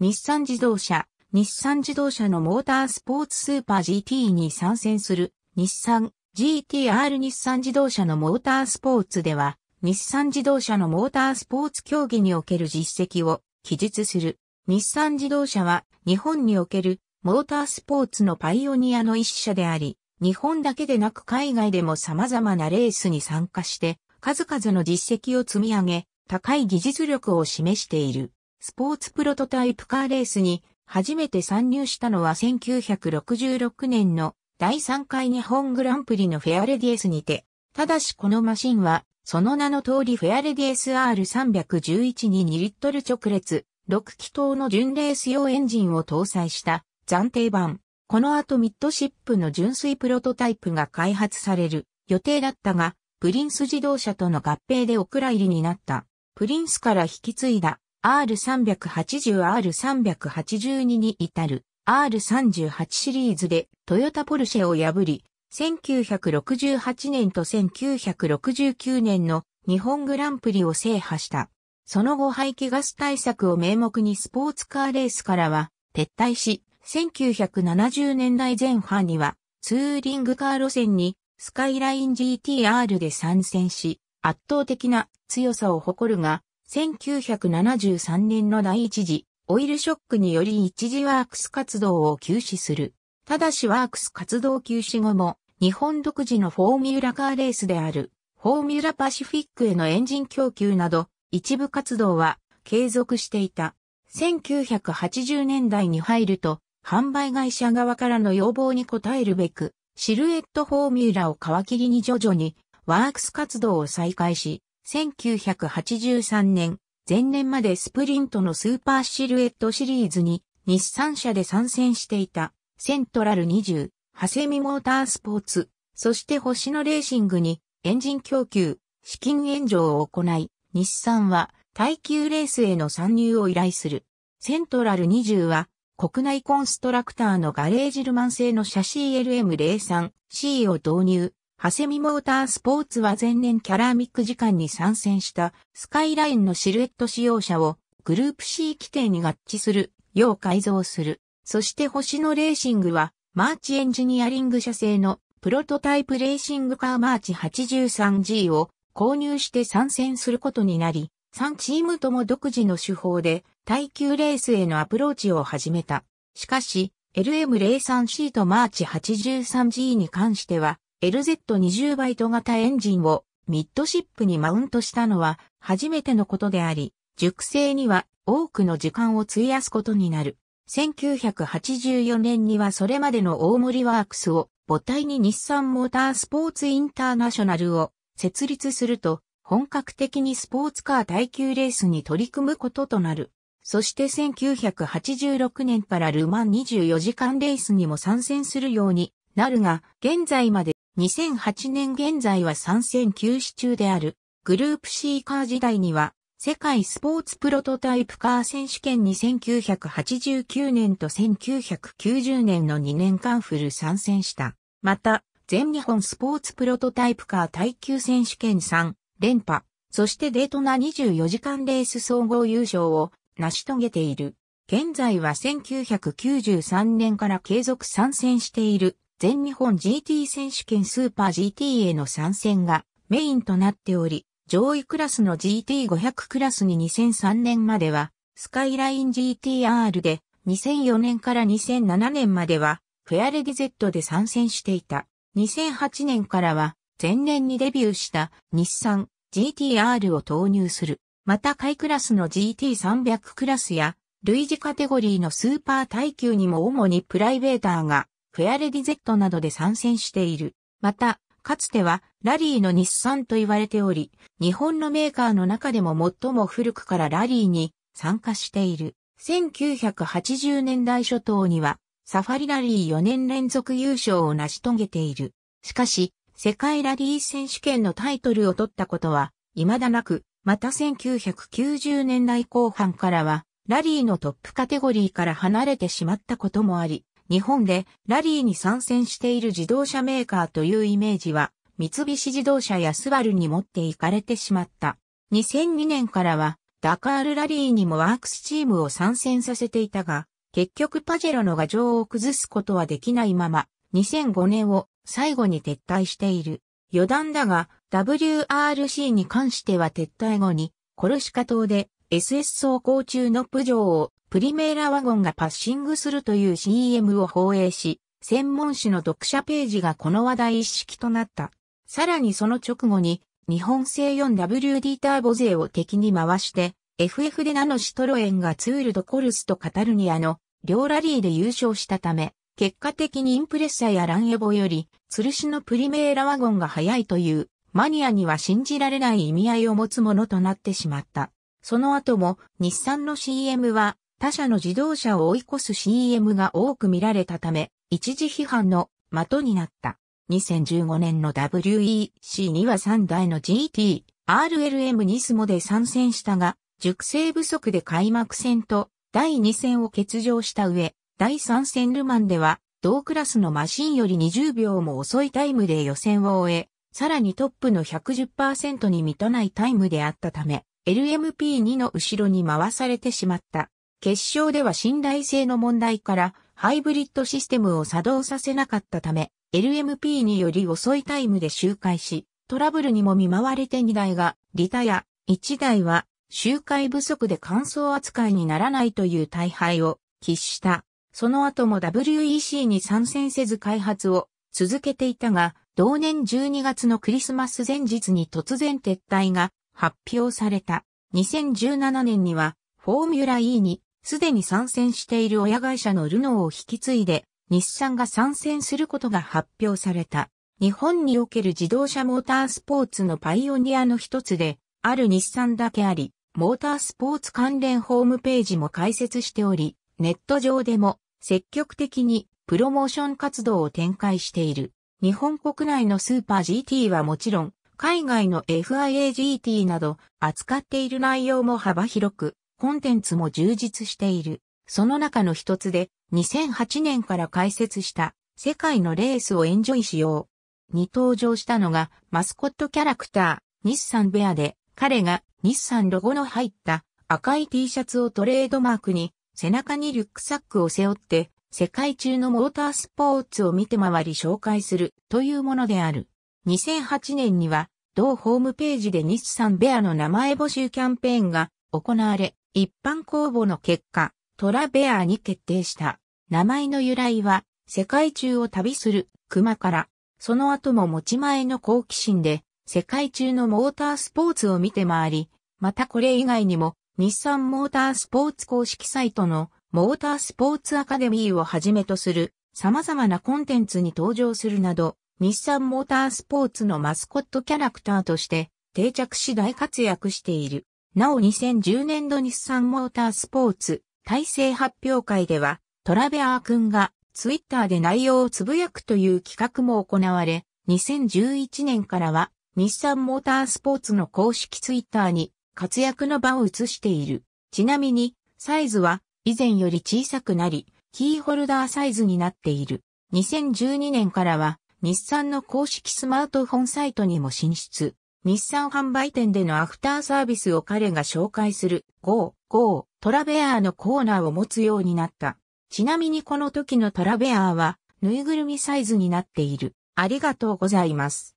日産自動車、日産自動車のモータースポーツスーパー GT に参戦する日産 GTR 日産自動車のモータースポーツでは日産自動車のモータースポーツ競技における実績を記述する日産自動車は日本におけるモータースポーツのパイオニアの一社であり日本だけでなく海外でも様々なレースに参加して数々の実績を積み上げ高い技術力を示している。スポーツプロトタイプカーレースに初めて参入したのは1966年の第3回日本グランプリのフェアレディエスにて、ただしこのマシンは、その名の通りフェアレディエス R311 に2リットル直列、6気筒の純レース用エンジンを搭載した暫定版。この後ミッドシップの純粋プロトタイプが開発される予定だったが、プリンス自動車との合併でお蔵入りになった。プリンスから引き継いだ R380、R382 に至る R38 シリーズでトヨタポルシェを破り、1968年と1969年の日本グランプリを制覇した。その後排気ガス対策を名目にスポーツカーレースからは撤退し、1970年代前半にはツーリングカー路線にスカイライン GTR で参戦し、圧倒的な強さを誇るが、1973年の第一次、オイルショックにより一時ワークス活動を休止する。ただしワークス活動休止後も、日本独自のフォーミュラカーレースである、フォーミュラパシフィックへのエンジン供給など、一部活動は継続していた。1980年代に入ると、販売会社側からの要望に応えるべく、シルエットフォーミュラを皮切りに徐々にワークス活動を再開し、1983年、前年までスプリントのスーパーシルエットシリーズに日産車で参戦していたセントラル20、ハセミモータースポーツ、そして星野レーシングにエンジン供給、資金援助を行い、日産は耐久レースへの参入を依頼する。セントラル20は国内コンストラクターのガレージルマン製の車ー l m 0 3 c を導入、ハセミモータースポーツは前年キャラミック時間に参戦したスカイラインのシルエット使用者をグループ C 規定に合致するよう改造する。そして星野レーシングはマーチエンジニアリング社製のプロトタイプレーシングカーマーチ 83G を購入して参戦することになり、3チームとも独自の手法で耐久レースへのアプローチを始めた。しかし、LM03C とマーチ 83G に関しては、LZ20 バイト型エンジンをミッドシップにマウントしたのは初めてのことであり、熟成には多くの時間を費やすことになる。1984年にはそれまでの大森ワークスを母体に日産モータースポーツインターナショナルを設立すると本格的にスポーツカー耐久レースに取り組むこととなる。そして1986年からルマン24時間レースにも参戦するようになるが、現在まで2008年現在は参戦休止中である。グループ C カー時代には、世界スポーツプロトタイプカー選手権に1989年と1990年の2年間フル参戦した。また、全日本スポーツプロトタイプカー耐久選手権3連覇、そしてデートナ24時間レース総合優勝を成し遂げている。現在は1993年から継続参戦している全日本 GT 選手権スーパー GT への参戦がメインとなっており、上位クラスの GT500 クラスに2003年までは、スカイライン GTR で、2004年から2007年までは、フェアレディ Z で参戦していた。2008年からは、前年にデビューした日産 GTR を投入する。また、下位クラスの GT300 クラスや、類似カテゴリーのスーパー耐久にも主にプライベーターがフェアレディ Z などで参戦している。また、かつてはラリーの日産と言われており、日本のメーカーの中でも最も古くからラリーに参加している。1980年代初頭には、サファリラリー4年連続優勝を成し遂げている。しかし、世界ラリー選手権のタイトルを取ったことは、未だなく、また1990年代後半からは、ラリーのトップカテゴリーから離れてしまったこともあり、日本でラリーに参戦している自動車メーカーというイメージは、三菱自動車やスバルに持っていかれてしまった。2002年からは、ダカールラリーにもワークスチームを参戦させていたが、結局パジェロの牙城を崩すことはできないまま、2005年を最後に撤退している。余談だが、WRC に関しては撤退後に、コルシカ島で SS 走行中のプジョーをプリメーラワゴンがパッシングするという CM を放映し、専門誌の読者ページがこの話題一式となった。さらにその直後に、日本製 4WD ターボ勢を敵に回して、FF でナノシトロエンがツールドコルスとカタルニアの両ラリーで優勝したため、結果的にインプレッサやランエボより、吊るしのプリメーラワゴンが速いという、マニアには信じられない意味合いを持つものとなってしまった。その後も日産の CM は他社の自動車を追い越す CM が多く見られたため、一時批判の的になった。2015年の WEC には3台の GT、RLM ニスモで参戦したが、熟成不足で開幕戦と第2戦を欠場した上、第3戦ルマンでは同クラスのマシンより20秒も遅いタイムで予選を終え、さらにトップの110%に満たないタイムであったため、LMP2 の後ろに回されてしまった。決勝では信頼性の問題からハイブリッドシステムを作動させなかったため、LMP2 より遅いタイムで周回し、トラブルにも見舞われて2台が、リタや1台は周回不足で乾燥扱いにならないという大敗を喫した。その後も WEC に参戦せず開発を続けていたが、同年12月のクリスマス前日に突然撤退が発表された。2017年には、フォーミュラ E にすでに参戦している親会社のルノーを引き継いで、日産が参戦することが発表された。日本における自動車モータースポーツのパイオニアの一つで、ある日産だけあり、モータースポーツ関連ホームページも開設しており、ネット上でも積極的にプロモーション活動を展開している。日本国内のスーパー GT はもちろん、海外の FIAGT など扱っている内容も幅広く、コンテンツも充実している。その中の一つで、2008年から開設した世界のレースをエンジョイしよう。に登場したのがマスコットキャラクター、日産ベアで、彼が日産ロゴの入った赤い T シャツをトレードマークに、背中にリュックサックを背負って、世界中のモータースポーツを見て回り紹介するというものである。2008年には、同ホームページで日産ベアの名前募集キャンペーンが行われ、一般公募の結果、トラベアに決定した。名前の由来は、世界中を旅する熊から、その後も持ち前の好奇心で、世界中のモータースポーツを見て回り、またこれ以外にも、日産モータースポーツ公式サイトのモータースポーツアカデミーをはじめとする様々なコンテンツに登場するなど、日産モータースポーツのマスコットキャラクターとして定着し大活躍している。なお2010年度日産モータースポーツ体制発表会ではトラベアー君がツイッターで内容をつぶやくという企画も行われ、2011年からは日産モータースポーツの公式ツイッターに活躍の場を移している。ちなみにサイズは以前より小さくなり、キーホルダーサイズになっている。2012年からは日産の公式スマートフォンサイトにも進出。日産販売店でのアフターサービスを彼が紹介する Go! Go! トラベアーのコーナーを持つようになった。ちなみにこの時のトラベアーはぬいぐるみサイズになっている。ありがとうございます。